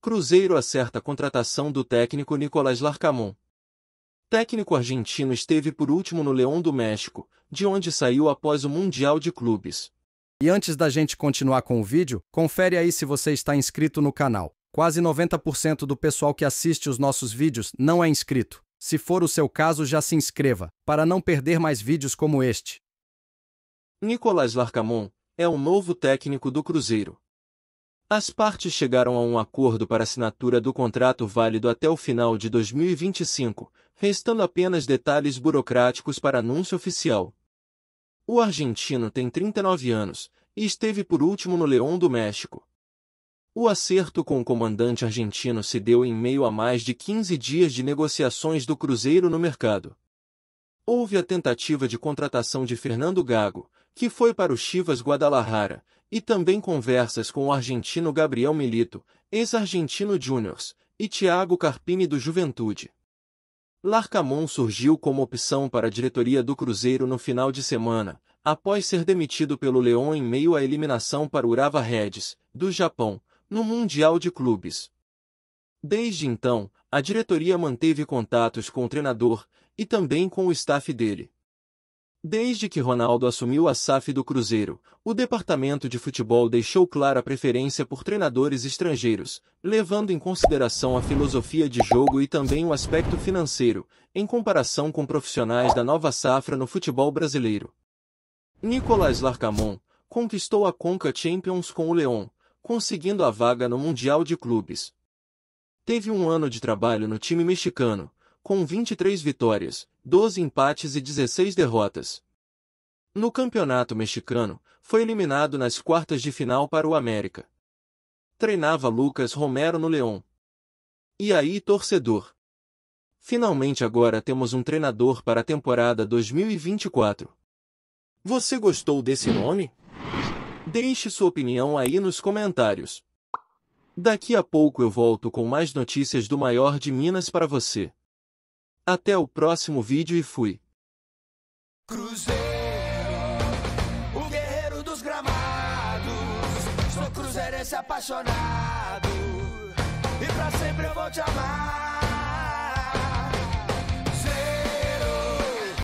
Cruzeiro acerta a contratação do técnico Nicolás Larcamon. Técnico argentino esteve por último no Leão do México, de onde saiu após o Mundial de Clubes. E antes da gente continuar com o vídeo, confere aí se você está inscrito no canal. Quase 90% do pessoal que assiste os nossos vídeos não é inscrito. Se for o seu caso, já se inscreva, para não perder mais vídeos como este. Nicolás Larcamon é o novo técnico do Cruzeiro. As partes chegaram a um acordo para assinatura do contrato válido até o final de 2025, restando apenas detalhes burocráticos para anúncio oficial. O argentino tem 39 anos e esteve por último no Leão do México. O acerto com o comandante argentino se deu em meio a mais de 15 dias de negociações do cruzeiro no mercado. Houve a tentativa de contratação de Fernando Gago, que foi para o Chivas Guadalajara, e também conversas com o argentino Gabriel Milito, ex-argentino Juniors, e Thiago Carpini do Juventude. Larcamon surgiu como opção para a diretoria do Cruzeiro no final de semana, após ser demitido pelo Leão em meio à eliminação para Urava Reds, do Japão, no Mundial de Clubes. Desde então, a diretoria manteve contatos com o treinador e também com o staff dele. Desde que Ronaldo assumiu a SAF do Cruzeiro, o departamento de futebol deixou clara a preferência por treinadores estrangeiros, levando em consideração a filosofia de jogo e também o aspecto financeiro, em comparação com profissionais da nova safra no futebol brasileiro. Nicolas Larcamon conquistou a Conca Champions com o Leão, conseguindo a vaga no Mundial de Clubes. Teve um ano de trabalho no time mexicano, com 23 vitórias, 12 empates e 16 derrotas. No campeonato mexicano, foi eliminado nas quartas de final para o América. Treinava Lucas Romero no Leão. E aí, torcedor? Finalmente agora temos um treinador para a temporada 2024. Você gostou desse nome? Deixe sua opinião aí nos comentários. Daqui a pouco eu volto com mais notícias do maior de Minas para você. Até o próximo vídeo e fui. Cruzeiro, o guerreiro dos gramados. Sou cruzeirense apaixonado. E pra sempre eu vou te amar.